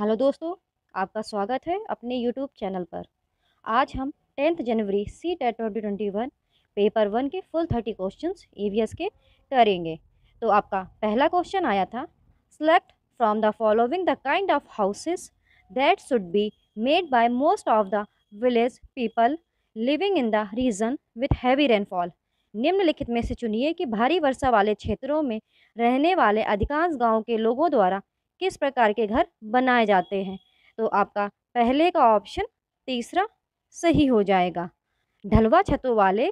Hello दोस्तों आपका स्वागत है अपने यूट्यूब चैनल पर आज हम टेंथ जनवरी C TET twenty twenty one paper one के फुल थर्टी क्वेश्चन ई के करेंगे तो आपका पहला क्वेश्चन आया था select from the following the kind of houses that should be made by most of the village people living in the region with heavy rainfall निम्नलिखित में से चुनिए कि भारी वर्षा वाले क्षेत्रों में रहने वाले अधिकांश गाँव के लोगों द्वारा किस प्रकार के घर बनाए जाते हैं तो आपका पहले का ऑप्शन तीसरा सही हो जाएगा ढलवा छतों वाले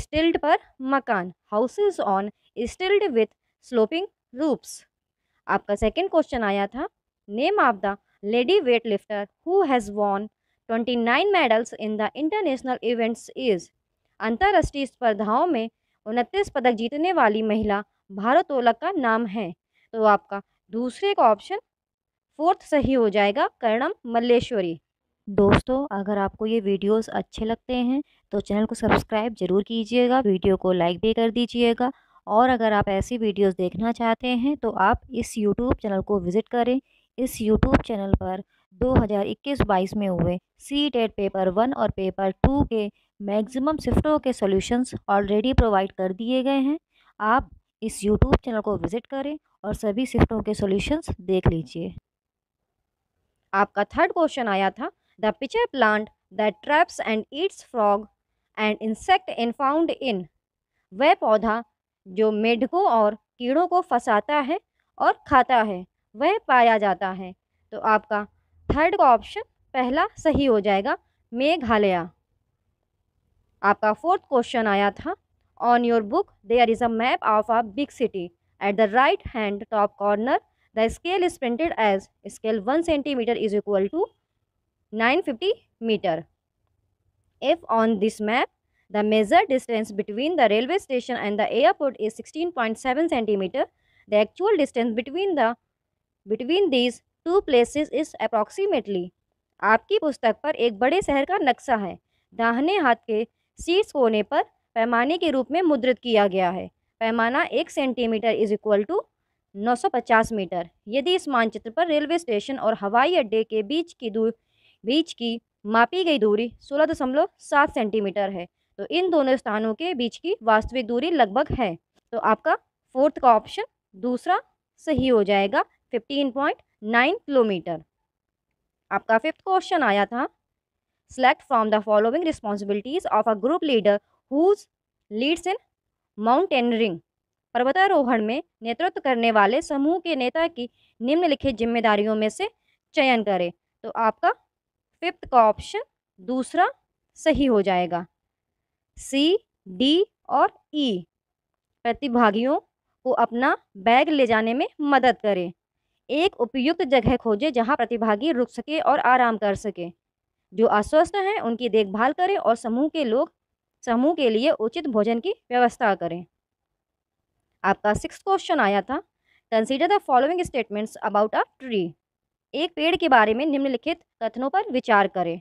स्टिल्ड पर मकान houses on stilts with sloping roofs आपका सेकंड क्वेश्चन आया था name of the lady weight lifter who has won twenty nine medals in the international events is अंतर्राष्ट्रीय स्पर्धाओं में उनतीस पदक जीतने वाली महिला भारोत्तोलक का नाम है तो आपका दूसरे का ऑप्शन फोर्थ सही हो जाएगा कर्णम मल्लेश्वरी दोस्तों अगर आपको ये वीडियोस अच्छे लगते हैं तो चैनल को सब्सक्राइब ज़रूर कीजिएगा वीडियो को लाइक भी कर दीजिएगा और अगर आप ऐसी वीडियोस देखना चाहते हैं तो आप इस यूट्यूब चैनल को विज़िट करें इस यूट्यूब चैनल पर 2021-22 में हुए सी टेट पेपर वन और पेपर टू के मैक्सिमम शिफ्टों के सॉल्यूशंस ऑलरेडी प्रोवाइड कर दिए गए हैं आप इस यूट्यूब चैनल को विज़िट करें और सभी शिफ्टों के सॉल्यूशंस देख लीजिए आपका थर्ड क्वेश्चन आया था the pitcher plant that traps and eats frog and insect in found in वह पौधा जो मेढकों और कीड़ों को फंसाता है और खाता है वह पाया जाता है तो आपका थर्ड का ऑप्शन पहला सही हो जाएगा मेघालय आपका फोर्थ क्वेश्चन आया था on your book there is a map of a big city at the right hand top corner the scale is printed as scale one centimetre is equal to nine fifty metre if on this map the measured distance between the railway station and the airport is sixteen point seven centimetre the actual distance between the between these two places is approximately आपकी पुस्तक पर एक बड़े शहर का नक्शा है दाहने हाथ के सीट्स कोने पर पैमाने के रूप में मुद्रित किया गया है पैमाना एक centimetre is equal to 950 metre यदि इस मानचित्र पर रेलवे स्टेशन और हवाई अड्डे के बीच की दूर बीच की मापी गई दूरी सोलह दशमलव सात सेंटीमीटर है तो इन दोनों स्थानों के बीच की वास्तविक दूरी लगभग है तो आपका फोर्थ का ऑप्शन दूसरा सही हो जाएगा फिफ्टीन पॉइंट नाइन किलोमीटर आपका फिफ्थ क्वेश्चन आया था select from the following responsibilities of a group leader whose leads in mountaineering पर्वतारोहण में नेतृत्व करने वाले समूह के नेता की निम्नलिखित जिम्मेदारियों में से चयन करें तो आपका फिफ्थ का ऑप्शन दूसरा सही हो जाएगा सी डी और ई e, प्रतिभागियों को अपना बैग ले जाने में मदद करें एक उपयुक्त जगह खोजें जहां प्रतिभागी रुक सके और आराम कर सके जो अस्वस्थ हैं उनकी देखभाल करें और समूह के लोग समूह के लिए उचित भोजन की व्यवस्था करें आपका सिक्स क्वेश्चन आया था consider the following statements about a tree एक पेड़ के बारे में निम्नलिखित कथनों पर विचार करें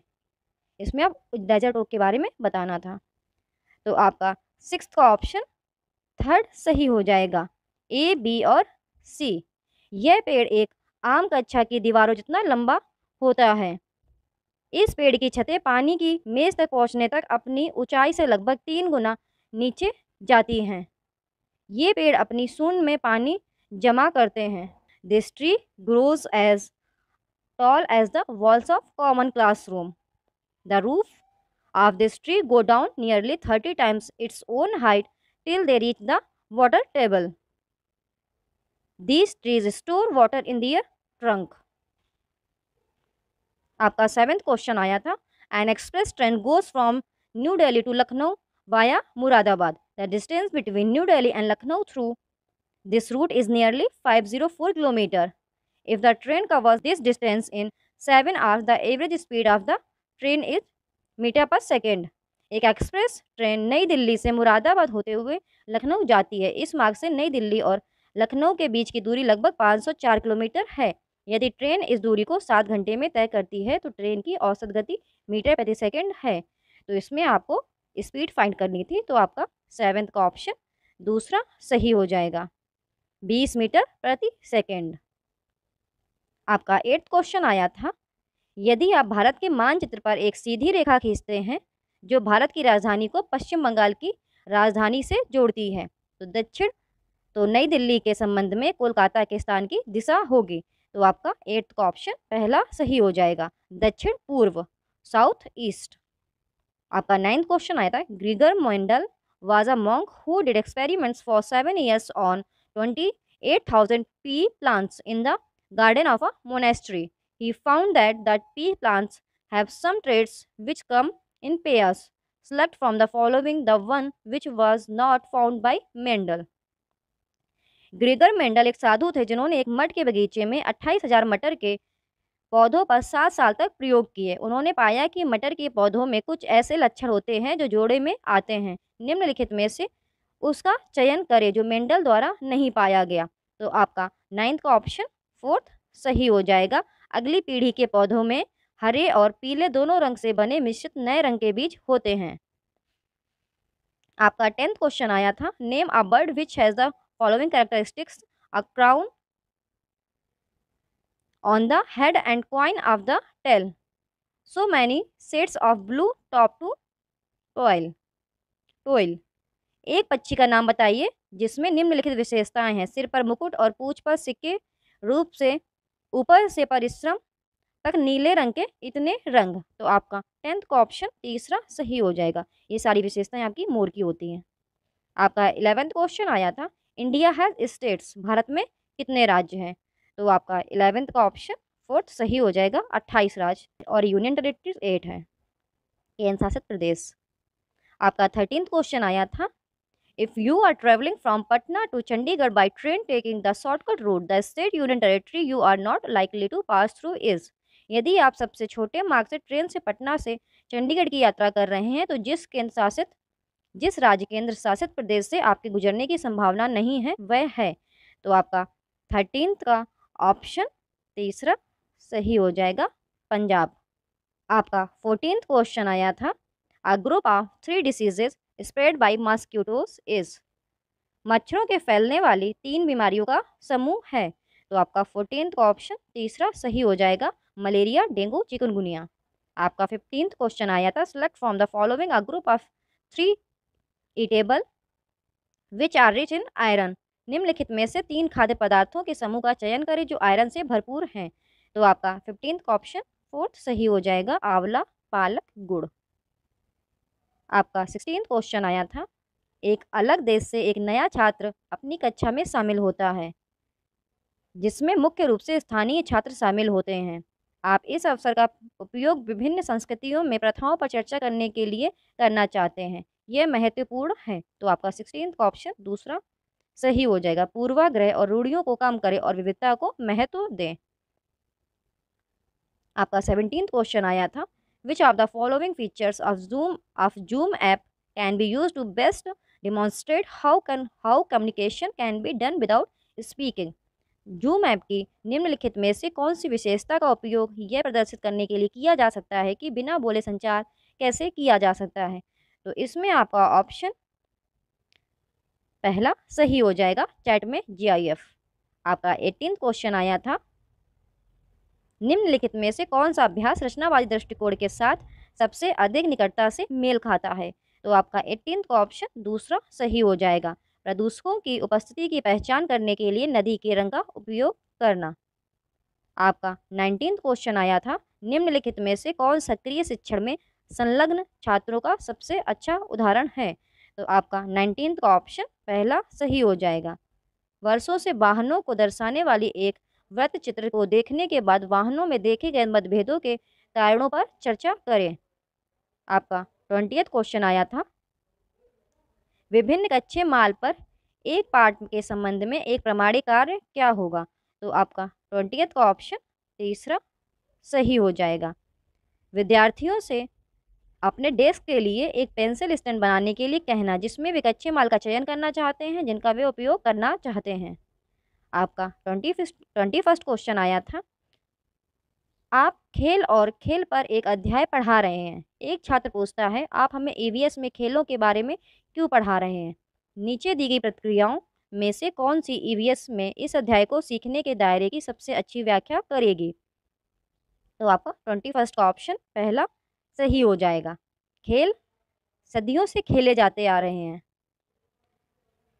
इसमें आप डेजर्ट ओक के बारे में बताना था तो आपका सिक्स का ऑप्शन थर्ड सही हो जाएगा ए बी और सी यह पेड़ एक आम कक्षा की दीवारों जितना लंबा होता है इस पेड़ की छतें पानी की मेज तक पहुंचने तक अपनी ऊंचाई से लगभग तीन गुना नीचे जाती हैं ये पेड़ अपनी सून में पानी जमा करते हैं this tree grows as tall as the walls of common class room the roof of this tree go down nearly thirty times its own height till they reach the water table this trees store water in their trunk आपका seventh question आया था an express train goes from New Delhi to Lucknow via Moradabad the distance between New Delhi and Lucknow through this route is nearly five zero four kilometre if the train covers this distance in seven hours the average speed of the train is metre per second एक express train New Delhi से मुरादाबाद होते हुए लखनऊ जाती है इस मार्ग से नई दिल्ली और लखनऊ के बीच की दूरी लगभग पाँच सौ चार किलोमीटर है यदि ट्रेन इस दूरी को सात घंटे में तय करती है तो ट्रेन की औसत गति मीटर प्रति सेकेंड है तो इसमें आपको स्पीड फाइंड करनी थी तो आपका सेवेंथ का ऑप्शन दूसरा सही हो जाएगा बीस मीटर प्रति सेकेंड आपका एट्थ क्वेश्चन आया था यदि आप भारत के मानचित्र पर एक सीधी रेखा खींचते हैं जो भारत की राजधानी को पश्चिम बंगाल की राजधानी से जोड़ती है तो दक्षिण तो नई दिल्ली के संबंध में कोलकाता के स्थान की दिशा होगी तो आपका एट्थ का ऑप्शन पहला सही हो जाएगा दक्षिण पूर्व साउथ ईस्ट आपका नाइन्थ क्वेश्चन आया था Gregor Mendel was a monk who did experiments for seven years on twenty eight thousand pea plants in the garden of a monastery he found that that pea plants have some traits which come in pairs select from the following the one which was not found by Mendel Gregor Mendel एक साधु थे जिन्होंने एक मठ के बगीचे में अट्ठाईस हजार मटर के पौधों पर सात साल तक प्रयोग किए उन्होंने पाया कि मटर के पौधों में कुछ ऐसे लक्षण होते हैं जो जोड़े में आते हैं निम्नलिखित में से उसका चयन करें जो मेंडल द्वारा नहीं पाया गया तो आपका नाइन्थ का ऑप्शन फोर्थ सही हो जाएगा अगली पीढ़ी के पौधों में हरे और पीले दोनों रंग से बने मिश्रित नए रंग के बीज होते हैं आपका टेंथ क्वेश्चन आया था name a bird which has the following characteristics a crown on the head and coin of the tail. So many shades of blue top to toil. Toil एक पक्षी का नाम बताइए जिसमें निम्नलिखित विशेषताएं हैं सिर पर मुकुट और पूछ पर सिक्के रूप से ऊपर से परिश्रम तक नीले रंग के इतने रंग तो आपका टेंथ का ऑप्शन तीसरा सही हो जाएगा ये सारी विशेषताएं आपकी मोर की होती हैं आपका इलेवेंथ क्वेश्चन आया था इंडिया हैज़ स्टेट्स भारत में कितने राज्य हैं तो आपका इलेवेंथ का ऑप्शन फोर्थ सही हो जाएगा अट्ठाईस राज्य और यूनियन टेरेटरीज एट है केंद्र शासित प्रदेश आपका थर्टीन क्वेश्चन आया था if you are travelling from Patna to Chandigarh by train taking the shortcut route the state union territory you are not likely to pass through is यदि आप सबसे छोटे मार्ग से ट्रेन से पटना से चंडीगढ़ की यात्रा कर रहे हैं तो जिस केंद्र शासित जिस राज्य केंद्र शासित प्रदेश से आपके गुजरने की संभावना नहीं है वह है तो आपका थर्टीन का ऑप्शन तीसरा सही हो जाएगा पंजाब आपका फोर्टीन क्वेश्चन आया था a group of three diseases spread by mosquitoes is मच्छरों के फैलने वाली तीन बीमारियों का समूह है तो आपका फोर्टीन का ऑप्शन तीसरा सही हो जाएगा मलेरिया डेंगू चिकनगुनिया आपका फिफ्टींथ क्वेश्चन आया था select from the following a group of three eatable which are rich in iron निम्नलिखित में से तीन खाद्य पदार्थों के समूह का चयन करें जो आयरन से भरपूर हैं तो आपका फिफ्टीन ऑप्शन फोर्थ सही हो जाएगा आंवला पालक गुड़ आपका सिक्सटीन क्वेश्चन आया था एक अलग देश से एक नया छात्र अपनी कक्षा में शामिल होता है जिसमें मुख्य रूप से स्थानीय छात्र शामिल होते हैं आप इस अवसर का उपयोग विभिन्न संस्कृतियों में प्रथाओं पर चर्चा करने के लिए करना चाहते हैं ये महत्वपूर्ण है तो आपका सिक्सटीन ऑप्शन दूसरा सही हो जाएगा पूर्वाग्रह और रूढ़ियों को कम करें और विविधता को महत्व दें आपका सेवनटीन क्वेश्चन आया था which of the following features of Zoom of Zoom app can be use to best demonstrate how can how communication can be done without speaking Zoom app की निम्नलिखित में से कौन सी विशेषता का उपयोग यह प्रदर्शित करने के लिए किया जा सकता है कि बिना बोले संचार कैसे किया जा सकता है तो इसमें आपका ऑप्शन पहला सही हो जाएगा चैट में जीआईएफ आपका एटीन क्वेश्चन आया था निम्नलिखित में से कौन सा अभ्यास रचनावादी दृष्टिकोण के साथ सबसे अधिक निकटता से मेल खाता है तो आपका एटीन का ऑप्शन दूसरा सही हो जाएगा प्रदूषकों की उपस्थिति की पहचान करने के लिए नदी के रंग का उपयोग करना आपका नाइनटीन क्वेश्चन आया था निम्नलिखित में से कौन सक्रिय शिक्षण में संलग्न छात्रों का सबसे अच्छा उदाहरण है तो आपका नाइनटीन का ऑप्शन पहला सही हो जाएगा वर्षों से वाहनों को दर्शाने वाली एक वृत्त चित्र को देखने के बाद वाहनों में देखे गए मतभेदों के कारणों पर चर्चा करें आपका ट्वेंटियथ क्वेश्चन आया था विभिन्न कच्चे माल पर एक पार्ट के संबंध में एक प्रमाणिक कार्य क्या होगा तो आपका ट्वेंटियथ का ऑप्शन तीसरा सही हो जाएगा विद्यार्थियों से अपने डेस्क के लिए एक पेंसिल स्टैंड बनाने के लिए कहना जिसमें वे कच्चे माल का चयन करना चाहते हैं जिनका वे उपयोग करना चाहते हैं आपका ट्वेंटी ट्वेंटी फर्स्ट क्वेश्चन आया था आप खेल और खेल पर एक अध्याय पढ़ा रहे हैं एक छात्र पूछता है आप हमें ईवीएस में खेलों के बारे में क्यों पढ़ा रहे हैं नीचे दी गई प्रतिक्रियाओं में से कौन सी ई e में इस अध्याय को सीखने के दायरे की सबसे अच्छी व्याख्या करेगी तो आपका ट्वेंटी फर्स्ट का ऑप्शन पहला सही हो जाएगा खेल सदियों से खेले जाते आ रहे हैं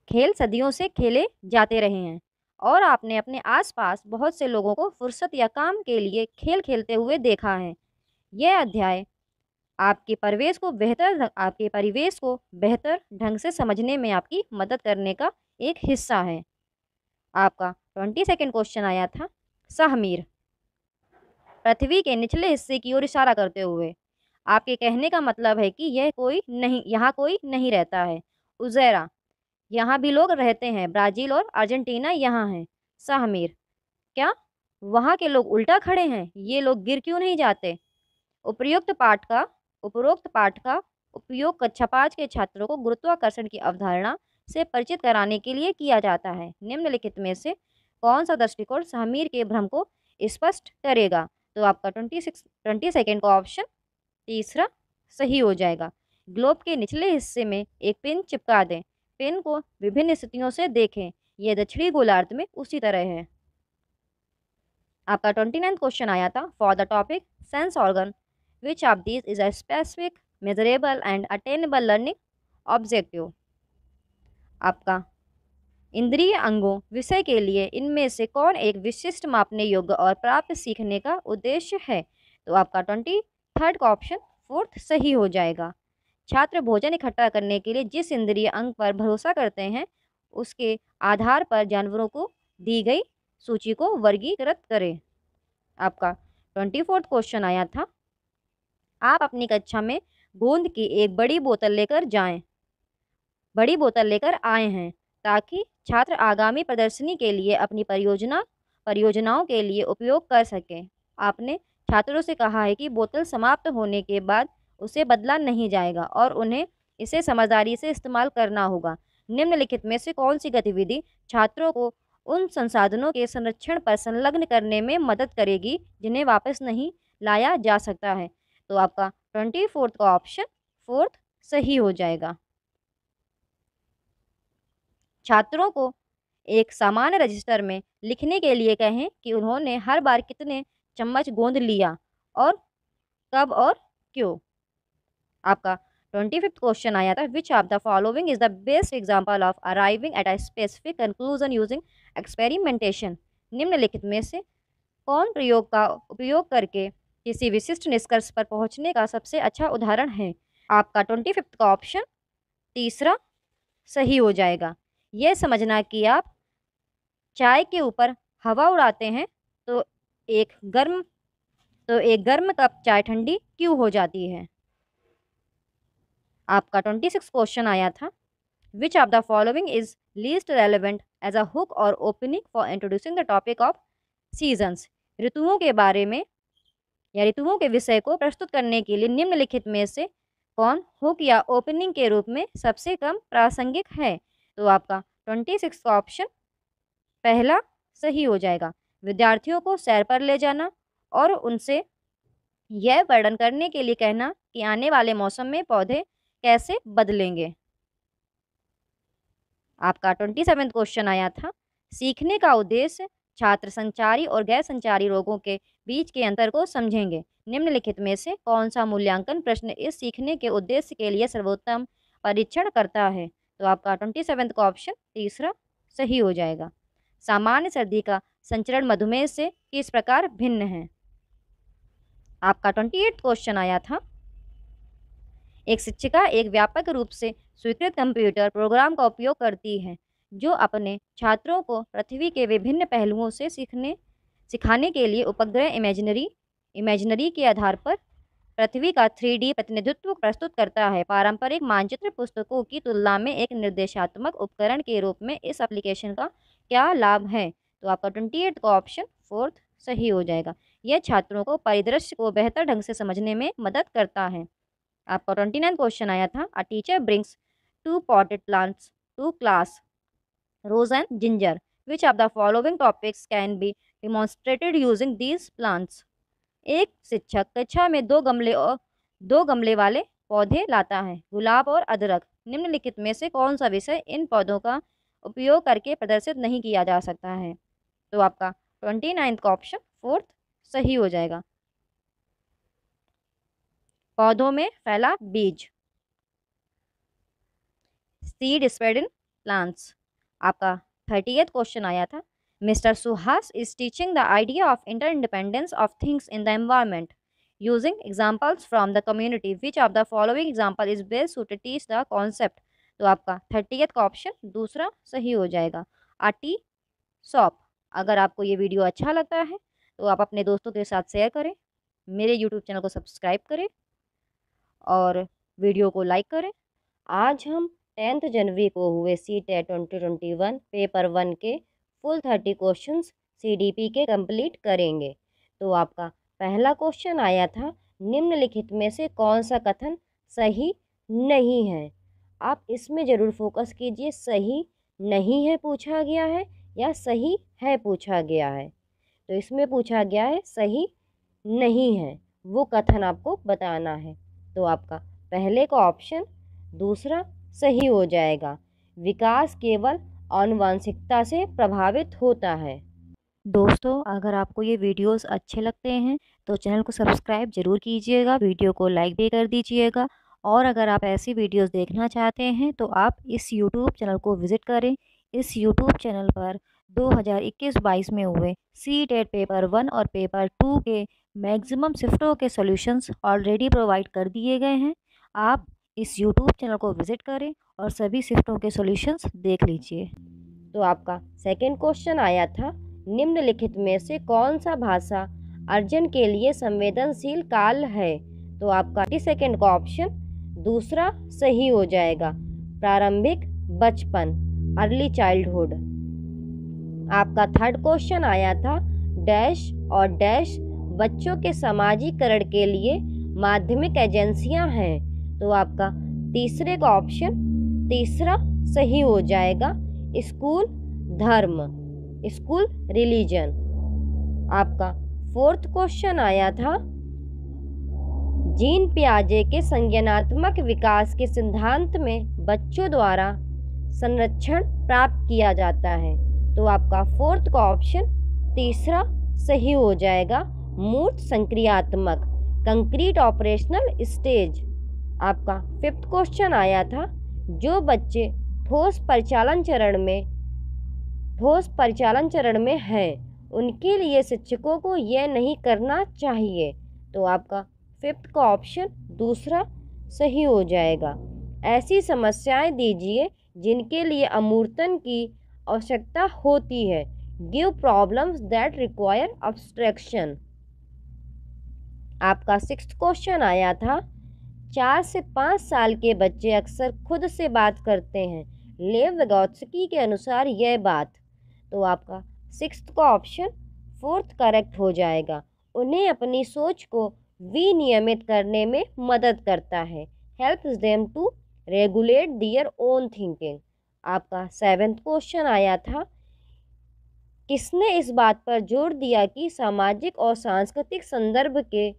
खेल सदियों से खेले जाते रहे हैं और आपने अपने आसपास बहुत से लोगों को फुर्सत या काम के लिए खेल खेलते हुए देखा है यह अध्याय आपके परिवेश को बेहतर आपके परिवेश को बेहतर ढंग से समझने में आपकी मदद करने का एक हिस्सा है आपका ट्वेंटी सेकेंड क्वेश्चन आया था सहमीर पृथ्वी के निचले हिस्से की ओर इशारा करते हुए आपके कहने का मतलब है कि यह कोई नहीं यहाँ कोई नहीं रहता है उजैरा यहाँ भी लोग रहते हैं ब्राज़ील और अर्जेंटीना यहाँ हैं साहमीर क्या वहाँ के लोग उल्टा खड़े हैं ये लोग गिर क्यों नहीं जाते उपयुक्त पाठ का उपरोक्त पाठ का उपयोग कक्षा पाँच के छात्रों को गुरुत्वाकर्षण की अवधारणा से परिचित कराने के लिए किया जाता है निम्नलिखित में से कौन सा दृष्टिकोण सामीर के भ्रम को स्पष्ट करेगा तो आपका ट्वेंटी सिक्स ट्वेंटी सेकेंड का ऑप्शन तीसरा सही हो जाएगा ग्लोब के निचले हिस्से में एक पिन चिपका दें पिन को विभिन्न स्थितियों से देखें यह दक्षिणी गोलार्ध में उसी तरह है आपका ट्वेंटी नाइन्थ क्वेश्चन आया था for the topic sense organ which of this is a specific measurable and attainable learning objective आपका इंद्रिय अंगों विषय के लिए इनमें से कौन एक विशिष्ट मापने योग्य और प्राप्त सीखने का उद्देश्य है तो आपका ट्वेंटी थर्ड का ऑप्शन फोर्थ सही हो जाएगा छात्र भोजन इकट्ठा करने के लिए जिस इंद्रिय अंग पर भरोसा करते हैं उसके आधार पर जानवरों को दी गई सूची को वर्गीकृत करें आपका ट्वेंटी फोर्थ क्वेश्चन आया था आप अपनी कक्षा में गोंद की एक बड़ी बोतल लेकर जाएं बड़ी बोतल लेकर आए हैं ताकि छात्र आगामी प्रदर्शनी के लिए अपनी परियोजना परियोजनाओं के लिए उपयोग कर सकें आपने छात्रों से कहा है कि बोतल समाप्त होने के बाद उसे बदला नहीं जाएगा और उन्हें इसे समझदारी से इस्तेमाल करना होगा निम्नलिखित में से कौन सी गतिविधि छात्रों को उन संसाधनों के संरक्षण पर संलग्न करने में मदद करेगी जिन्हें वापस नहीं लाया जा सकता है तो आपका ट्वेंटी फोर्थ का ऑप्शन फोर्थ सही हो जाएगा छात्रों को एक सामान्य रजिस्टर में लिखने के लिए कहें कि उन्होंने हर बार कितने चम्मच गोंद लिया और कब और क्यों आपका ट्वेंटी फिफ्थ क्वेश्चन आया था which of the following is the best example of arriving at a specific conclusion using experimentation निम्नलिखित में से कौन प्रयोग का उपयोग करके किसी विशिष्ट निष्कर्ष पर पहुंचने का सबसे अच्छा उदाहरण है आपका ट्वेंटी फिफ्थ का ऑप्शन तीसरा सही हो जाएगा यह समझना कि आप चाय के ऊपर हवा उड़ाते हैं तो एक गर्म तो एक गर्म कप चाय ठंडी क्यों हो जाती है आपका ट्वेंटी सिक्स क्वेश्चन आया था which of the following is least relevant as a hook or opening for introducing the topic of seasons ऋतुओं के बारे में या ऋतुओं के विषय को प्रस्तुत करने के लिए निम्नलिखित में से कौन हुक या ओपनिंग के रूप में सबसे कम प्रासंगिक है तो आपका ट्वेंटी सिक्स का ऑप्शन पहला सही हो जाएगा विद्यार्थियों को सैर पर ले जाना और उनसे यह वर्णन करने के लिए कहना कि आने वाले मौसम में पौधे कैसे बदलेंगे आपका ट्वेंटी सेवेंथ क्वेश्चन आया था सीखने का उद्देश्य छात्र संचारी और गैर संचारी रोगों के बीच के अंतर को समझेंगे निम्नलिखित में से कौन सा मूल्यांकन प्रश्न इस सीखने के उद्देश्य के लिए सर्वोत्तम परीक्षण करता है तो आपका ट्वेंटी सेवेंथ का ऑप्शन तीसरा सही हो जाएगा सामान्य सर्दी का संचरण मधुमेह से किस प्रकार भिन्न है आपका ट्वेंटी एट क्वेश्चन आया था एक शिक्षिका एक व्यापक रूप से स्वीकृत कंप्यूटर प्रोग्राम का उपयोग करती है जो अपने छात्रों को पृथ्वी के विभिन्न पहलुओं से सीखने सिखाने के लिए उपग्रह इमेजनरी इमेजिनरी के आधार पर पृथ्वी का थ्री प्रतिनिधित्व प्रस्तुत करता है पारंपरिक मानचित्र पुस्तकों की तुलना में एक निर्देशात्मक उपकरण के रूप में इस एप्लीकेशन का क्या लाभ है तो आपका ट्वेंटी एट का ऑप्शन फोर्थ सही हो जाएगा यह छात्रों को परिदृश्य को बेहतर ढंग से समझने में मदद करता है आपका ट्वेंटी नाइन क्वेश्चन आया था a teacher brings two potted plants to class rose and ginger which of the following topics can be demonstrated using these plants एक शिक्षक कक्षा में दो गमले और दो गमले वाले पौधे लाता है गुलाब और अदरक निम्नलिखित में से कौन सा विषय इन पौधों का उपयोग करके प्रदर्शित नहीं किया जा सकता है तो आपका ट्वेंटी नाइन्थ का ऑप्शन फोर्थ सही हो जाएगा पौधों में फैला बीज सीड स्प्रेड इन प्लांट्स आपका थर्टी क्वेश्चन आया था mister Suhas is teaching the idea of inter independence of things in the environment using examples from the community which of the following example is best to teach the concept तो आपका thirtieth का option दूसरा सही हो जाएगा आटी shop अगर आपको ये वीडियो अच्छा लगता है तो आप अपने दोस्तों के साथ शेयर करें मेरे यूट्यूब चैनल को सब्सक्राइब करें और वीडियो को लाइक करें आज हम टेंथ जनवरी को हुए सी TET twenty twenty one paper one के full thirty question C D P के कंप्लीट करेंगे तो आपका पहला क्वेश्चन आया था निम्नलिखित में से कौन सा कथन सही नहीं है आप इसमें ज़रूर फोकस कीजिए सही नहीं है पूछा गया है या सही है पूछा गया है तो इसमें पूछा गया है सही नहीं है वो कथन आपको बताना है तो आपका पहले का ऑप्शन दूसरा सही हो जाएगा विकास केवल अनुवांशिकता से प्रभावित होता है दोस्तों अगर आपको ये वीडियोस अच्छे लगते हैं तो चैनल को सब्सक्राइब जरूर कीजिएगा वीडियो को लाइक भी कर दीजिएगा और अगर आप ऐसी वीडियोस देखना चाहते हैं तो आप इस यूट्यूब चैनल को विज़िट करें इस यूट्यूब चैनल पर 2021-22 में हुए सी टेट पेपर वन और पेपर टू के मैक्सिमम शिफ्टों के सॉल्यूशंस ऑलरेडी प्रोवाइड कर दिए गए हैं आप इस यूट्यूब चैनल को विज़िट करें और सभी शिफ्टों के सॉल्यूशंस देख लीजिए तो आपका सेकंड क्वेश्चन आया था निम्नलिखित में से कौन सा भाषा अर्जन के लिए संवेदनशील काल है तो आपका सेकेंड का ऑप्शन दूसरा सही हो जाएगा प्रारंभिक बचपन अर्ली चाइल्डहुड आपका थर्ड क्वेश्चन आया था डैश और डैश बच्चों के समाजीकरण के लिए माध्यमिक एजेंसियां हैं तो आपका तीसरे का ऑप्शन तीसरा सही हो जाएगा स्कूल धर्म स्कूल रिलीजन आपका फोर्थ क्वेश्चन आया था जीन प्याजे के संज्ञानात्मक विकास के सिद्धांत में बच्चों द्वारा संरक्षण प्राप्त किया जाता है तो आपका फोर्थ का ऑप्शन तीसरा सही हो जाएगा मूर्त संक्रियात्मक कंक्रीट ऑपरेशनल स्टेज आपका फिफ्थ क्वेश्चन आया था जो बच्चे ठोस परिचालन चरण में ठोस परिचालन चरण में हैं उनके लिए शिक्षकों को यह नहीं करना चाहिए तो आपका फिफ्थ का ऑप्शन दूसरा सही हो जाएगा ऐसी समस्याएं दीजिए जिनके लिए अमूर्तन की आवश्यकता होती है give problems that require abstraction आपका सिक्स क्वेश्चन आया था चार से पाँच साल के बच्चे अक्सर खुद से बात करते हैं लेव वगौत्सकी के अनुसार यह बात तो आपका सिक्स का ऑप्शन फोर्थ करेक्ट हो जाएगा उन्हें अपनी सोच को विनियमित करने में मदद करता है helps them to regulate their own thinking आपका सेवेंथ क्वेश्चन आया था किसने इस बात पर जोर दिया कि सामाजिक और सांस्कृतिक संदर्भ के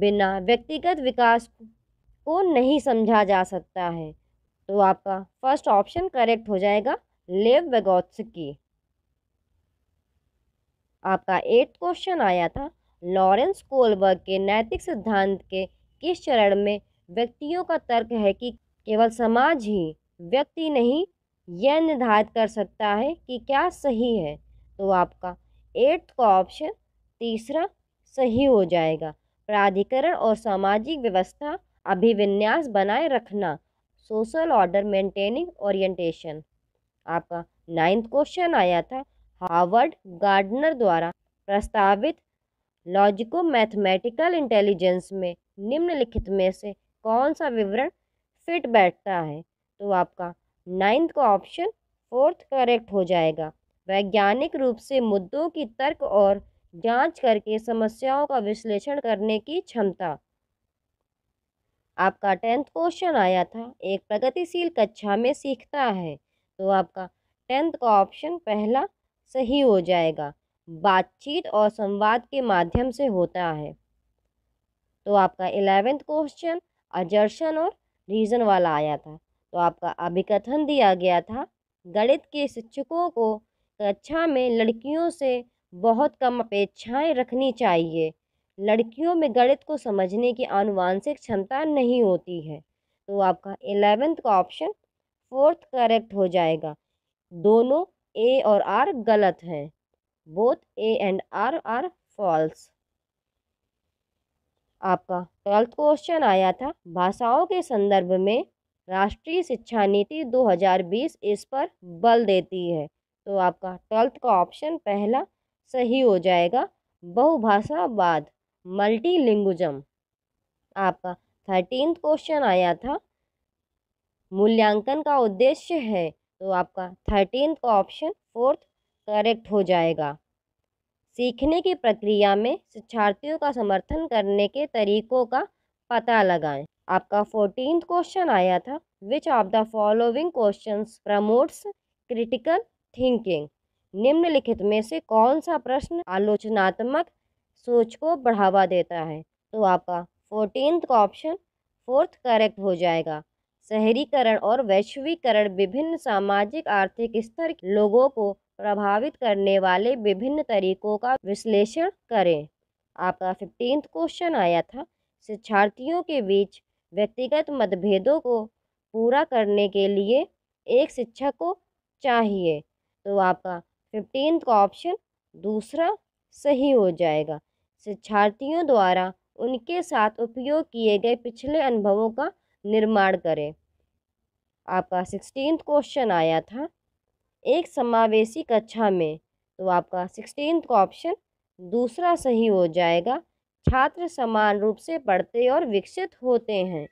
बिना व्यक्तिगत विकास को नहीं समझा जा सकता है तो आपका फर्स्ट ऑप्शन करेक्ट हो जाएगा लेव बेगोत्सकी आपका एट्थ क्वेश्चन आया था लॉरेंस कोलबर्ग के नैतिक सिद्धांत के किस चरण में व्यक्तियों का तर्क है कि केवल समाज ही व्यक्ति नहीं यह निर्धारित कर सकता है कि क्या सही है तो आपका एट्थ का ऑप्शन तीसरा सही हो जाएगा प्राधिकरण और सामाजिक व्यवस्था अभिविन्यास बनाए रखना सोशल ऑर्डर मेंटेनिंग ओरिएंटेशन आपका नाइन्थ क्वेश्चन आया था हार्वर्ड गार्डनर द्वारा प्रस्तावित लॉजिको मैथमेटिकल इंटेलिजेंस में निम्नलिखित में से कौन सा विवरण फिट बैठता है तो आपका नाइन्थ का ऑप्शन फोर्थ करेक्ट हो जाएगा वैज्ञानिक रूप से मुद्दों की तर्क और जांच करके समस्याओं का विश्लेषण करने की क्षमता आपका टेंथ क्वेश्चन आया था एक प्रगतिशील कक्षा में सीखता है तो आपका टेंथ का ऑप्शन पहला सही हो जाएगा बातचीत और संवाद के माध्यम से होता है तो आपका इलेवेंथ क्वेश्चन अजर्शन और रीज़न वाला आया था तो आपका अभिकथन दिया गया था गणित के शिक्षकों को कक्षा में लड़कियों से बहुत कम अपेक्षाएं रखनी चाहिए लड़कियों में गणित को समझने की आनुवांशिक क्षमता नहीं होती है तो आपका एलेवेंथ का ऑप्शन फोर्थ करेक्ट हो जाएगा दोनों ए और आर गलत हैं both A and R are false आपका ट्वेल्थ क्वेश्चन आया था भाषाओं के संदर्भ में राष्ट्रीय शिक्षा नीति 2020 इस पर बल देती है तो आपका ट्वेल्थ का ऑप्शन पहला सही हो जाएगा बहुभाषावाद मल्टीलिंगुजम आपका थर्टीन क्वेश्चन आया था मूल्यांकन का उद्देश्य है तो आपका थर्टीन का ऑप्शन फोर्थ करेक्ट हो जाएगा सीखने की प्रक्रिया में शिक्षार्थियों का समर्थन करने के तरीकों का पता लगाएं आपका फोर्टीन क्वेश्चन आया था which of the following question promotes critical thinking निम्नलिखित में से कौन सा प्रश्न आलोचनात्मक सोच को बढ़ावा देता है तो आपका फोर्टीन का ऑप्शन फोर्थ करेक्ट हो जाएगा शहरीकरण और वैश्वीकरण विभिन्न सामाजिक आर्थिक स्तर के लोगों को प्रभावित करने वाले विभिन्न तरीकों का विश्लेषण करें आपका फिफ्टीन क्वेश्चन आया था शिक्षार्थियों के बीच व्यक्तिगत मतभेदों को पूरा करने के लिए एक शिक्षक को चाहिए तो आपका फिफ्टीन का ऑप्शन दूसरा सही हो जाएगा शिक्षार्थियों द्वारा उनके साथ उपयोग किए गए पिछले अनुभवों का निर्माण करें आपका सिक्सटीन क्वेश्चन आया था एक समावेशी कक्षा में तो आपका सिक्सटीन का ऑप्शन दूसरा सही हो जाएगा छात्र समान रूप से पढ़ते और विकसित होते हैं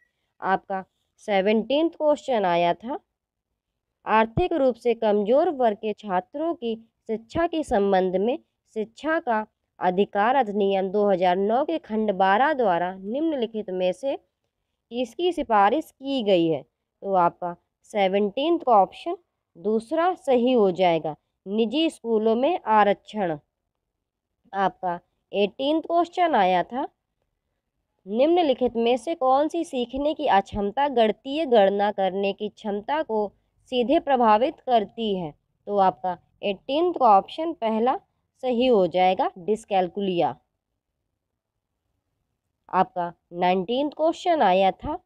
आपका सेवनटीन क्वेश्चन आया था आर्थिक रूप से कमज़ोर वर्ग के छात्रों की शिक्षा के संबंध में शिक्षा का अधिकार अधिनियम 2009 के खंड 12 द्वारा निम्नलिखित में से इसकी सिफारिश की गई है तो आपका सेवनटीन का ऑप्शन दूसरा सही हो जाएगा निजी स्कूलों में आरक्षण आपका एटीन क्वेश्चन आया था निम्नलिखित में से कौन सी सीखने की अक्षमता गणतीय गणना करने की क्षमता को सीधे प्रभावित करती है तो आपका एटीन का ऑप्शन पहला सही हो जाएगा डिसकैलकुलिया आपका नाइनटीन क्वेश्चन आया था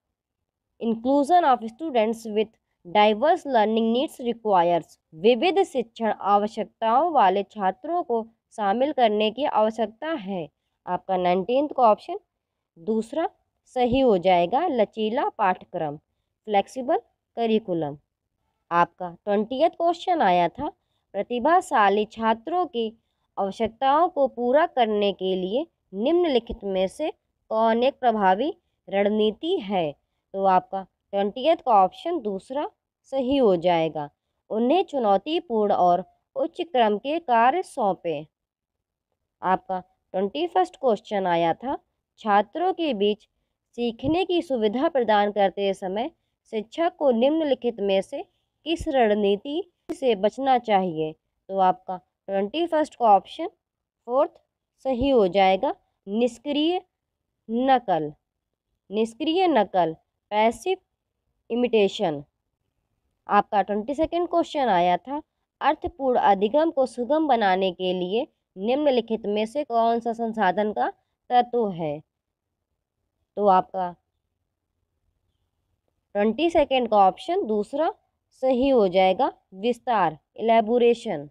inclusion of students with diverse learning needs requires विविध शिक्षण आवश्यकताओं वाले छात्रों को शामिल करने की आवश्यकता है आपका नाइनटीन का ऑप्शन दूसरा सही हो जाएगा लचीला पाठ्यक्रम फ्लेक्सिबल करिकुलम आपका ट्वेंटियथ क्वेश्चन आया था प्रतिभाशाली छात्रों की आवश्यकताओं को पूरा करने के लिए निम्नलिखित में से कौन एक प्रभावी रणनीति है तो आपका ट्वेंटियथ का ऑप्शन दूसरा सही हो जाएगा उन्हें चुनौतीपूर्ण और उच्च क्रम के कार्य सौंपे आपका ट्वेंटी फर्स्ट क्वेश्चन आया था छात्रों के बीच सीखने की सुविधा प्रदान करते समय शिक्षक को निम्नलिखित में से किस रणनीति से बचना चाहिए तो आपका ट्वेंटी फर्स्ट का ऑप्शन फोर्थ सही हो जाएगा निष्क्रिय नकल निष्क्रिय नकल पैसिव इमिटेशन आपका ट्वेंटी सेकेंड क्वेश्चन आया था अर्थपूर्ण अधिगम को सुगम बनाने के लिए निम्नलिखित में से कौन सा संसाधन का तत्व है तो आपका ट्वेंटी सेकेंड का ऑप्शन दूसरा सही हो जाएगा विस्तार एलेबोरेशन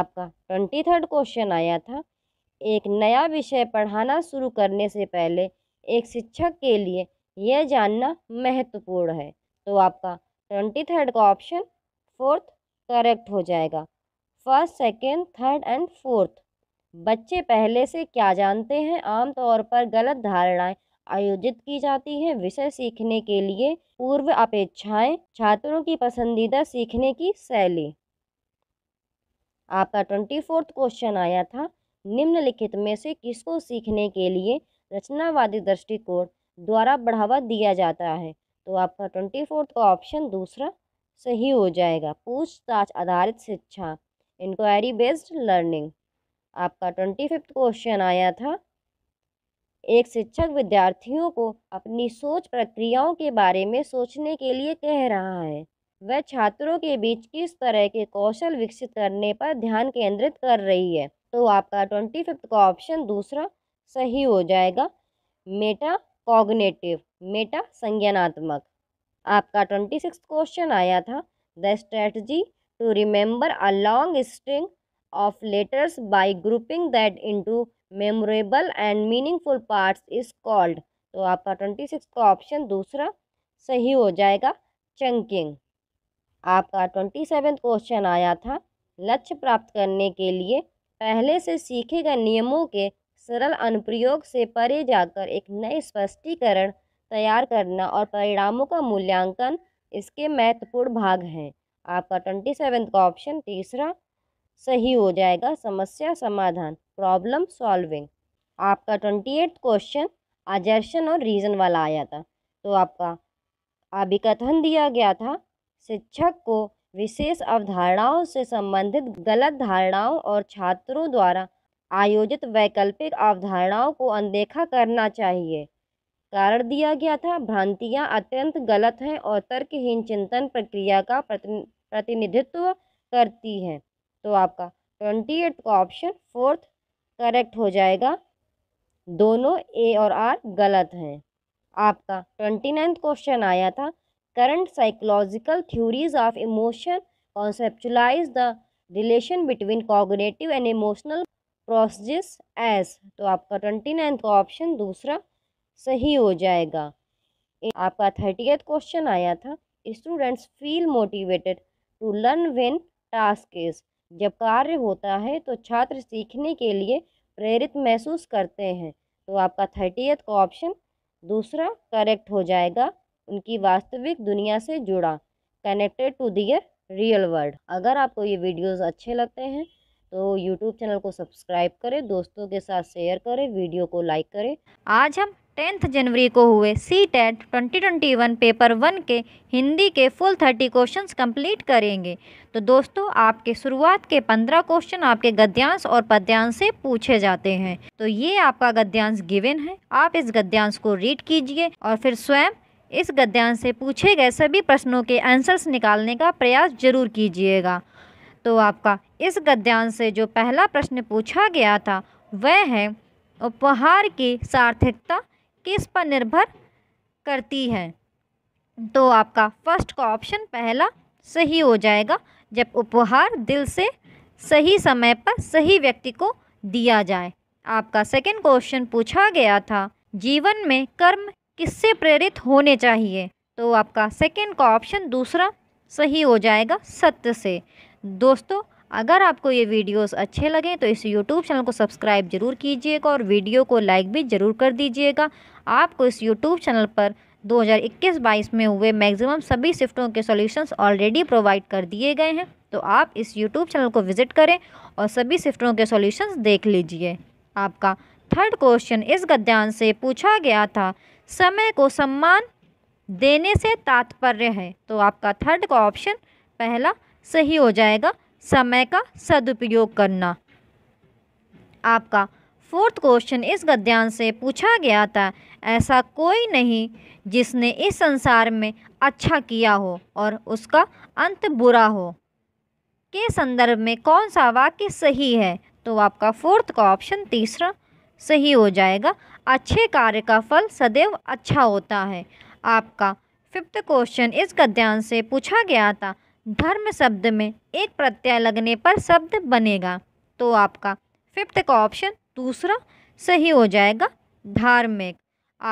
आपका ट्वेंटी थर्ड क्वेश्चन आया था एक नया विषय पढ़ाना शुरू करने से पहले एक शिक्षक के लिए यह जानना महत्वपूर्ण है तो आपका ट्वेंटी थर्ड का ऑप्शन फोर्थ करेक्ट हो जाएगा first second third and fourth बच्चे पहले से क्या जानते हैं आमतौर पर गलत धारणाएं आयोजित की जाती हैं विषय सीखने के लिए पूर्व अपेक्षाएं छात्रों की पसंदीदा सीखने की शैली आपका ट्वेंटी फोर्थ क्वेश्चन आया था निम्नलिखित में से किसको सीखने के लिए रचनावादी दृष्टिकोण द्वारा बढ़ावा दिया जाता है तो आपका ट्वेंटी फोर्थ का ऑप्शन दूसरा सही हो जाएगा पूछताछ आधारित शिक्षा इंक्वायरी बेस्ड लर्निंग आपका ट्वेंटी फिफ्थ क्वेश्चन आया था एक शिक्षक विद्यार्थियों को अपनी सोच प्रक्रियाओं के बारे में सोचने के लिए कह रहा है वह छात्रों के बीच किस तरह के कौशल विकसित करने पर ध्यान केंद्रित कर रही है तो आपका ट्वेंटी फिफ्थ का ऑप्शन दूसरा सही हो जाएगा मेटा कॉग्नेटिव मेटा संज्ञानात्मक आपका ट्वेंटी सिक्स क्वेश्चन आया था the strategy to remember a long string of letters by grouping that into memorable and meaningful parts is called तो आपका ट्वेंटी सिक्स का ऑप्शन दूसरा सही हो जाएगा चंकिंग आपका ट्वेंटी सेवन क्वेश्चन आया था लक्ष्य प्राप्त करने के लिए पहले से सीखे गए नियमों के सरल अनुप्रयोग से परे जाकर एक नए स्पष्टीकरण तैयार करना और परिणामों का मूल्यांकन इसके महत्वपूर्ण भाग हैं आपका ट्वेंटी सेवन का ऑप्शन तीसरा सही हो जाएगा समस्या समाधान प्रॉब्लम सॉल्विंग आपका ट्वेंटी एट क्वेश्चन आजर्शन और रीज़न वाला आया था तो आपका अभिकथन दिया गया था शिक्षक को विशेष अवधारणाओं से संबंधित गलत धारणाओं और छात्रों द्वारा आयोजित वैकल्पिक अवधारणाओं को अनदेखा करना चाहिए कारण दिया गया था भ्रांतियाँ अत्यंत गलत हैं और तर्कहीन चिंतन प्रक्रिया का प्रतिनिधित्व करती हैं तो आपका ट्वेंटी एट का ऑप्शन फोर्थ करेक्ट हो जाएगा दोनों ए और आर गलत हैं आपका ट्वेंटी नाइन्थ क्वेश्चन आया था current psychological theories of emotion conceptualise the relation between cognitive and emotional processes तो आपका ट्वेंटी नाइन्थ का ऑप्शन दूसरा सही हो जाएगा आपका थर्टी क्वेश्चन आया था students feel motivated to learn when task is जब कार्य होता है तो छात्र सीखने के लिए प्रेरित महसूस करते हैं तो आपका थर्टीथ का ऑप्शन दूसरा करेक्ट हो जाएगा उनकी वास्तविक दुनिया से जुड़ा connected to their real world अगर आपको ये वीडियोस अच्छे लगते हैं तो यूट्यूब चैनल को सब्सक्राइब करें दोस्तों के साथ शेयर करें वीडियो को लाइक करें आज हम टेंथ जनवरी को हुए सी CTET e twenty paper one के हिंदी के फुल थर्टी क्वेश्चंस कंप्लीट करेंगे तो दोस्तों आपके शुरुआत के पंद्रह क्वेश्चन आपके गद्यांश और पद्यांश से पूछे जाते हैं तो ये आपका गद्यांश गिवन है आप इस गद्यांश को रीड कीजिए और फिर स्वयं इस गद्यांश से पूछे गए सभी प्रश्नों के आंसर्स निकालने का प्रयास जरूर कीजिएगा तो आपका इस गद्यांश से जो पहला प्रश्न पूछा गया था वह है उपहार की सार्थकता किस पर निर्भर करती है तो आपका फर्स्ट का ऑप्शन पहला सही हो जाएगा जब उपहार दिल से सही समय पर सही व्यक्ति को दिया जाए आपका सेकंड क्वेश्चन पूछा गया था जीवन में कर्म किससे प्रेरित होने चाहिए तो आपका सेकंड का ऑप्शन दूसरा सही हो जाएगा सत्य से दोस्तों अगर आपको ये वीडियोस अच्छे लगें तो इस यूट्यूब चैनल को सब्सक्राइब जरूर कीजिएगा और वीडियो को लाइक भी ज़रूर कर दीजिएगा आपको इस यूट्यूब चैनल पर 2021-22 में हुए मैक्सिमम सभी शिफ्टों के सॉल्यूशंस ऑलरेडी प्रोवाइड कर दिए गए हैं तो आप इस यूट्यूब चैनल को विज़िट करें और सभी शिफ्टों के सॉल्यूशंस देख लीजिए आपका थर्ड क्वेश्चन इस गद्यांश से पूछा गया था समय को सम्मान देने से तात्पर्य है तो आपका थर्ड का ऑप्शन पहला सही हो जाएगा समय का सदुपयोग करना आपका फोर्थ क्वेश्चन इस गद्यांश से पूछा गया था ऐसा कोई नहीं जिसने इस संसार में अच्छा किया हो और उसका अंत बुरा हो के संदर्भ में कौन सा वाक्य सही है तो आपका फोर्थ का ऑप्शन तीसरा सही हो जाएगा अच्छे कार्य का फल सदैव अच्छा होता है आपका फिफ्थ क्वेश्चन इस गद्यांश से पूछा गया था धर्म शब्द में एक प्रत्यय लगने पर शब्द बनेगा तो आपका फिफ्थ का ऑप्शन दूसरा सही हो जाएगा धार्मिक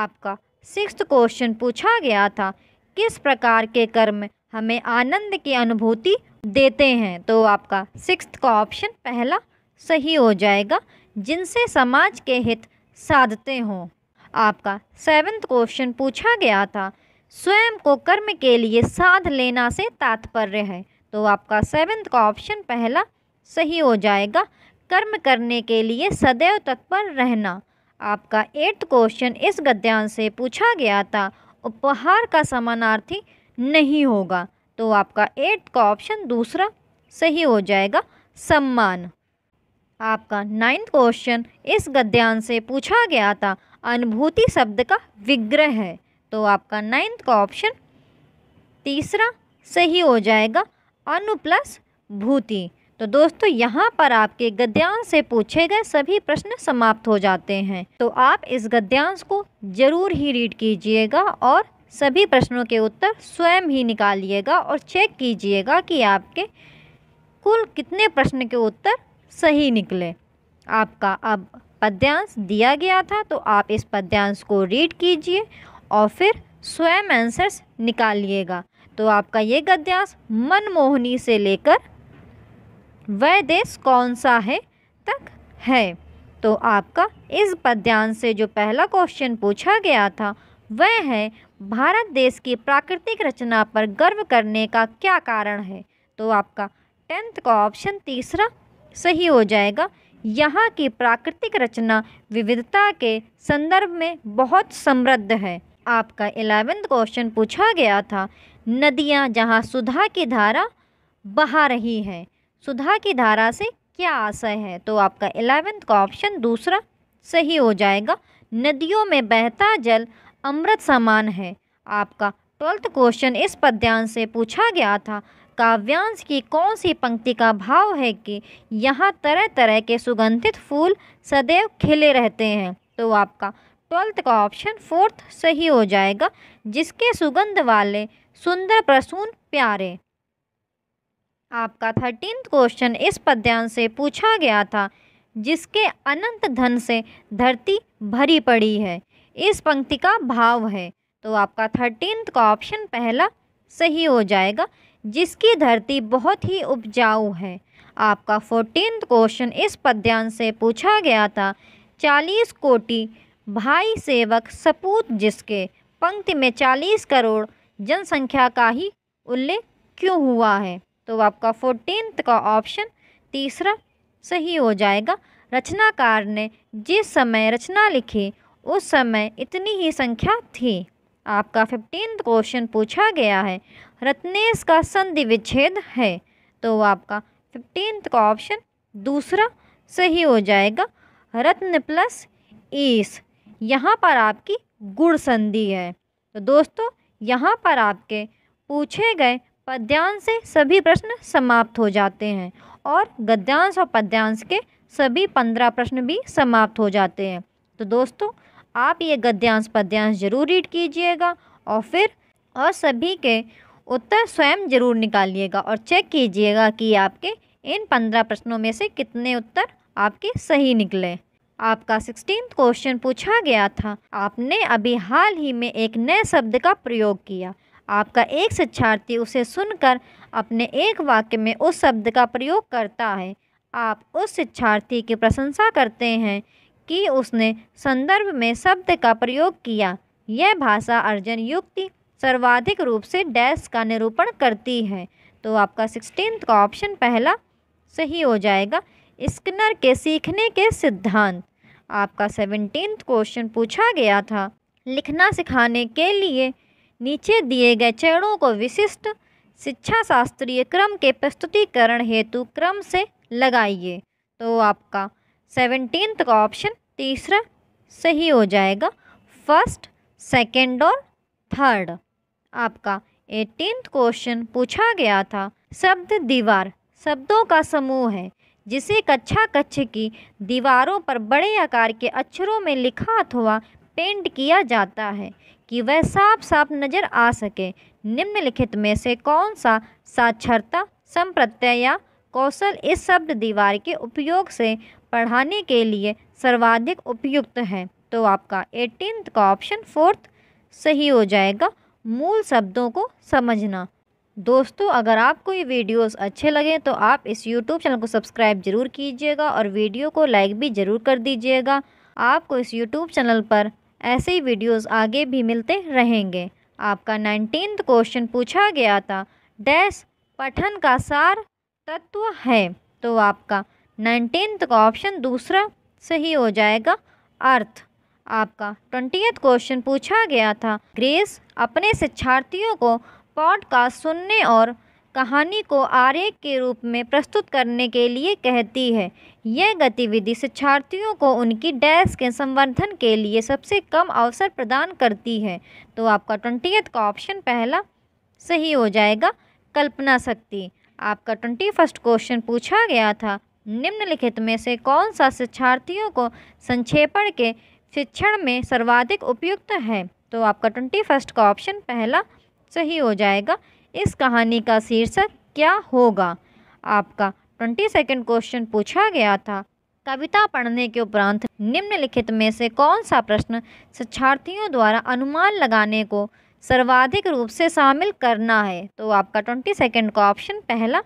आपका सिक्स क्वेश्चन पूछा गया था किस प्रकार के कर्म हमें आनंद की अनुभूति देते हैं तो आपका सिक्स का ऑप्शन पहला सही हो जाएगा जिनसे समाज के हित साधते हों आपका सेवन्थ क्वेश्चन पूछा गया था स्वयं को कर्म के लिए साध लेना से तात्पर्य है तो आपका सेवेंथ का ऑप्शन पहला सही हो जाएगा कर्म करने के लिए सदैव तत्पर रहना आपका एट्थ क्वेश्चन इस गद्यांश से पूछा गया था उपहार का समानार्थी नहीं होगा तो आपका एट्थ का ऑप्शन दूसरा सही हो जाएगा सम्मान आपका नाइन्थ क्वेश्चन इस गद्यांश से पूछा गया था अनुभूति शब्द का विग्रह है तो आपका नाइन्थ का ऑप्शन तीसरा सही हो जाएगा अनु प्लस भूति तो दोस्तों यहाँ पर आपके गद्यांश से पूछे गए सभी प्रश्न समाप्त हो जाते हैं तो आप इस गद्यांश को ज़रूर ही रीड कीजिएगा और सभी प्रश्नों के उत्तर स्वयं ही निकालिएगा और चेक कीजिएगा कि आपके कुल कितने प्रश्न के उत्तर सही निकले आपका अब पद्यांश दिया गया था तो आप इस पद्यांश को रीड कीजिए और फिर स्वयं आंसर्स निकालिएगा तो आपका ये गद्यांश मनमोहनी से लेकर वह देश कौन सा है तक है तो आपका इस पद्यांश से जो पहला क्वेश्चन पूछा गया था वह है भारत देश की प्राकृतिक रचना पर गर्व करने का क्या कारण है तो आपका टेंथ का ऑप्शन तीसरा सही हो जाएगा यहाँ की प्राकृतिक रचना विविधता के संदर्भ में बहुत समृद्ध है आपका एलेवेंथ क्वेश्चन पूछा गया था नदियाँ जहाँ सुधा की धारा बहा रही है सुधा की धारा से क्या आशय है तो आपका एलेवेंथ का ऑप्शन दूसरा सही हो जाएगा नदियों में बहता जल अमृत समान है आपका ट्वेल्थ क्वेश्चन इस पद्यांश से पूछा गया था काव्यांश की कौन सी पंक्ति का भाव है कि यहाँ तरह तरह के सुगंधित फूल सदैव खिले रहते हैं तो आपका ट्वेल्थ का ऑप्शन फोर्थ सही हो जाएगा जिसके सुगंध वाले सुंदर प्रसून प्यारे आपका थर्टीन क्वेश्चन इस पद्यान से पूछा गया था जिसके अनंत धन से धरती भरी पड़ी है इस पंक्ति का भाव है तो आपका थर्टीन का ऑप्शन पहला सही हो जाएगा जिसकी धरती बहुत ही उपजाऊ है आपका फोर्टीन क्वेश्चन इस पद्यान से पूछा गया था चालीस कोटि भाई सेवक सपूत जिसके पंक्ति में चालीस करोड़ जनसंख्या का ही उल्लेख क्यों हुआ है तो आपका फोर्टीन का ऑप्शन तीसरा सही हो जाएगा रचनाकार ने जिस समय रचना लिखी उस समय इतनी ही संख्या थी आपका फिफ्टीन क्वेश्चन पूछा गया है रत्नेश का संधि विच्छेद है तो आपका फिफ्टीन का ऑप्शन दूसरा सही हो जाएगा रत्न प्लस ईस यहाँ पर आपकी गुड़ संधि है तो दोस्तों यहाँ पर आपके पूछे गए पद्यांश से सभी प्रश्न समाप्त हो जाते हैं और गद्यांश और पद्यांश के सभी पंद्रह प्रश्न भी समाप्त हो जाते हैं तो दोस्तों आप ये गद्यांश पद्यांश जरूर रीड कीजिएगा और फिर और सभी के उत्तर स्वयं जरूर निकालिएगा और चेक कीजिएगा कि आपके इन पंद्रह प्रश्नों में से कितने उत्तर आपके सही निकले आपका सिक्सटीन क्वेश्चन पूछा गया था आपने अभी हाल ही में एक नए शब्द का प्रयोग किया आपका एक शिक्षार्थी उसे सुनकर अपने एक वाक्य में उस शब्द का प्रयोग करता है आप उस शिक्षार्थी की प्रशंसा करते हैं कि उसने संदर्भ में शब्द का प्रयोग किया यह भाषा अर्जन युक्ति सर्वाधिक रूप से डैश का निरूपण करती है तो आपका सिक्सटीन का ऑप्शन पहला सही हो जाएगा स्किनर के सीखने के सिद्धांत आपका सेवनटीन क्वेश्चन पूछा गया था लिखना सिखाने के लिए नीचे दिए गए चरणों को विशिष्ट शिक्षा शास्त्रीय क्रम के प्रस्तुतिकरण हेतु क्रम से लगाइए तो आपका सेवनटीन का ऑप्शन तीसरा सही हो जाएगा फर्स्ट सेकेंड और थर्ड आपका एटीन क्वेश्चन पूछा गया था शब्द दीवार शब्दों का समूह है जिसे कक्षा कक्ष की दीवारों पर बड़े आकार के अक्षरों में लिखा अथवा पेंट किया जाता है कि वह साफ साफ नजर आ सके निम्नलिखित में से कौन सा साक्षरता संप्रत्यय या कौशल इस शब्द दीवार के उपयोग से पढ़ाने के लिए सर्वाधिक उपयुक्त है तो आपका एटीनथ का ऑप्शन फोर्थ सही हो जाएगा मूल शब्दों को समझना दोस्तों अगर आपको ये वीडियोस अच्छे लगे तो आप इस यूट्यूब चैनल को सब्सक्राइब ज़रूर कीजिएगा और वीडियो को लाइक भी ज़रूर कर दीजिएगा आपको इस यूट्यूब चैनल पर ऐसे ही वीडियोस आगे भी मिलते रहेंगे आपका नाइनटीन क्वेश्चन पूछा गया था डैश पठन का सार तत्व है तो आपका नाइनटीन का ऑप्शन दूसरा सही हो जाएगा अर्थ आपका ट्वेंटियथ क्वेश्चन पूछा गया था ग्रेस अपने शिक्षार्थियों को पॉडकास्ट सुनने और कहानी को आरेख के रूप में प्रस्तुत करने के लिए कहती है यह गतिविधि शिक्षार्थियों को उनकी डैश के संवर्धन के लिए सबसे कम अवसर प्रदान करती है तो आपका ट्वेंटी का ऑप्शन पहला सही हो जाएगा कल्पना शक्ति आपका ट्वेंटी फर्स्ट क्वेश्चन पूछा गया था निम्नलिखित में से कौन सा शिक्षार्थियों को संक्षेपण के शिक्षण में सर्वाधिक उपयुक्त है तो आपका ट्वेंटी फर्स्ट का ऑप्शन पहला सही हो जाएगा इस कहानी का शीर्षक क्या होगा आपका ट्वेंटी सेकेंड क्वेश्चन पूछा गया था कविता पढ़ने के उपरांत निम्नलिखित में से कौन सा प्रश्न शिक्षार्थियों द्वारा अनुमान लगाने को सर्वाधिक रूप से शामिल करना है तो आपका ट्वेंटी सेकेंड का ऑप्शन पहला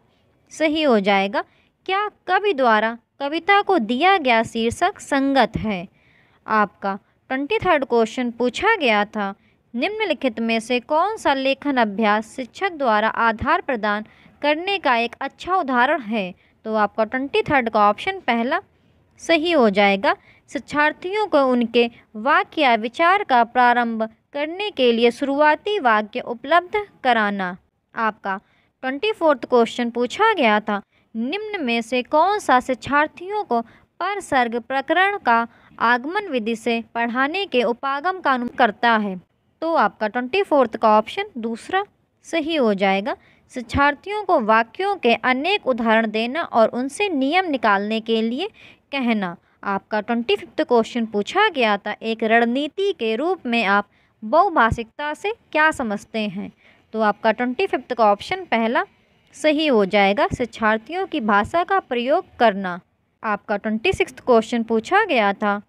सही हो जाएगा क्या कवि द्वारा कविता को दिया गया शीर्षक संगत है आपका ट्वेंटी थर्ड क्वेश्चन पूछा गया था निम्नलिखित में से कौन सा लेखन अभ्यास शिक्षक द्वारा आधार प्रदान करने का एक अच्छा उदाहरण है तो आपका ट्वेंटी थर्ड का ऑप्शन पहला सही हो जाएगा शिक्षार्थियों को उनके वाक्य या विचार का प्रारंभ करने के लिए शुरुआती वाक्य उपलब्ध कराना आपका ट्वेंटी फोर्थ क्वेश्चन पूछा गया था निम्न में से कौन सा शिक्षार्थियों को परसर्ग प्रकरण का आगमन विधि से पढ़ाने के उपागम का अनुमान करता है तो आपका ट्वेंटी फोर्थ का ऑप्शन दूसरा सही हो जाएगा शिक्षार्थियों को वाक्यों के अनेक उदाहरण देना और उनसे नियम निकालने के लिए कहना आपका ट्वेंटी फिफ्थ क्वेश्चन पूछा गया था एक रणनीति के रूप में आप बहुभाषिकता से क्या समझते हैं तो आपका ट्वेंटी फिफ्थ का ऑप्शन पहला सही हो जाएगा शिक्षार्थियों की भाषा का प्रयोग करना आपका ट्वेंटी सिक्स क्वेश्चन पूछा गया था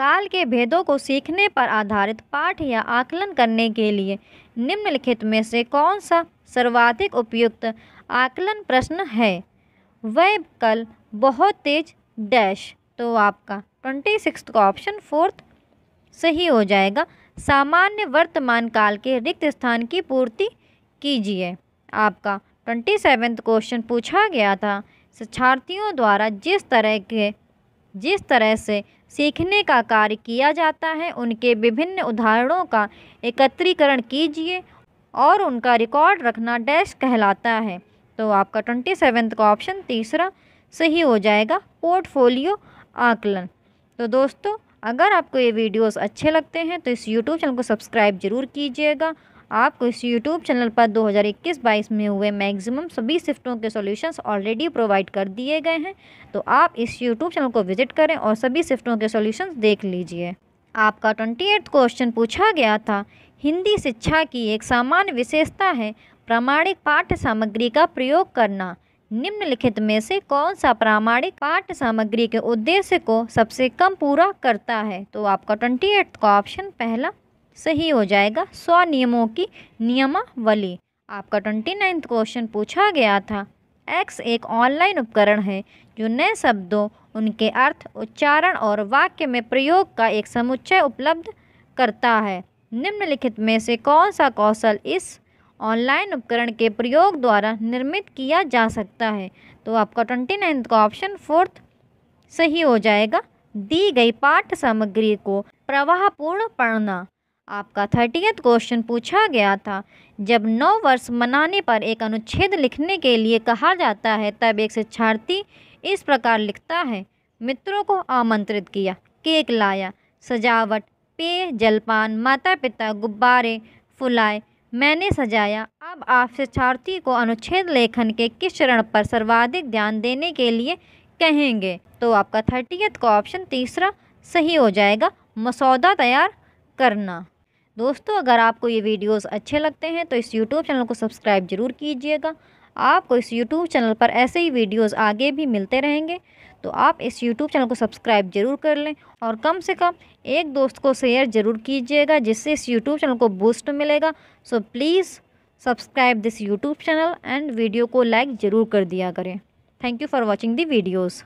काल के भेदों को सीखने पर आधारित पाठ या आकलन करने के लिए निम्नलिखित में से कौन सा सर्वाधिक उपयुक्त आकलन प्रश्न है वह कल बहुत तेज डैश तो आपका ट्वेंटी सिक्स का ऑप्शन फोर्थ सही हो जाएगा सामान्य वर्तमान काल के रिक्त स्थान की पूर्ति कीजिए आपका ट्वेंटी सेवेंथ क्वेश्चन पूछा गया था शिक्षार्थियों द्वारा जिस तरह के जिस तरह से सीखने का कार्य किया जाता है उनके विभिन्न उदाहरणों का एकत्रीकरण कीजिए और उनका रिकॉर्ड रखना डैश कहलाता है तो आपका ट्वेंटी सेवेंथ का ऑप्शन तीसरा सही हो जाएगा पोर्टफोलियो आकलन तो दोस्तों अगर आपको ये वीडियोस अच्छे लगते हैं तो इस यूट्यूब चैनल को सब्सक्राइब जरूर कीजिएगा आपको इस यूट्यूब चैनल पर 2021-22 में हुए मैक्सिमम सभी शिफ्टों के सॉल्यूशंस ऑलरेडी प्रोवाइड कर दिए गए हैं तो आप इस यूट्यूब चैनल को विजिट करें और सभी शिफ्टों के सॉल्यूशंस देख लीजिए आपका ट्वेंटी क्वेश्चन पूछा गया था हिंदी शिक्षा की एक सामान्य विशेषता है प्रामाणिक पाठ्य सामग्री का प्रयोग करना निम्नलिखित में से कौन सा प्रामाणिक पाठ्य सामग्री के उद्देश्य को सबसे कम पूरा करता है तो आपका ट्वेंटी एट्थ का ऑप्शन पहला सही हो जाएगा सौ नियमों की नियमावली आपका ट्वेंटी नाइन्थ क्वेश्चन पूछा गया था एक्स एक ऑनलाइन उपकरण है जो नए शब्दों उनके अर्थ उच्चारण और वाक्य में प्रयोग का एक समुच्चय उपलब्ध करता है निम्नलिखित में से कौन सा कौशल इस ऑनलाइन उपकरण के प्रयोग द्वारा निर्मित किया जा सकता है तो आपका ट्वेंटी नाइन्थ का ऑप्शन फोर्थ सही हो जाएगा दी गई पाठ्य सामग्री को प्रवाहपूर्ण पढ़ना आपका थर्टीएथ क्वेश्चन पूछा गया था जब नौ वर्ष मनाने पर एक अनुच्छेद लिखने के लिए कहा जाता है तब एक शिक्षार्थी इस प्रकार लिखता है मित्रों को आमंत्रित किया केक लाया सजावट पेय जलपान माता पिता गुब्बारे फुलाए मैंने सजाया अब आप शिक्षार्थी को अनुच्छेद लेखन के किस चरण पर सर्वाधिक ध्यान देने के लिए कहेंगे तो आपका थर्टीएथ का ऑप्शन तीसरा सही हो जाएगा मसौदा तैयार करना दोस्तों अगर आपको ये वीडियोस अच्छे लगते हैं तो इस यूट्यूब चैनल को सब्सक्राइब ज़रूर कीजिएगा आपको इस यूट्यूब चैनल पर ऐसे ही वीडियोस आगे भी मिलते रहेंगे तो आप इस यूट्यूब चैनल को सब्सक्राइब ज़रूर कर लें और कम से कम एक दोस्त को शेयर ज़रूर कीजिएगा जिससे इस यूट्यूब चैनल को बूस्ट मिलेगा so please subscribe this YouTube channel and video को लाइक ज़रूर कर दिया करें thank you for watching the videos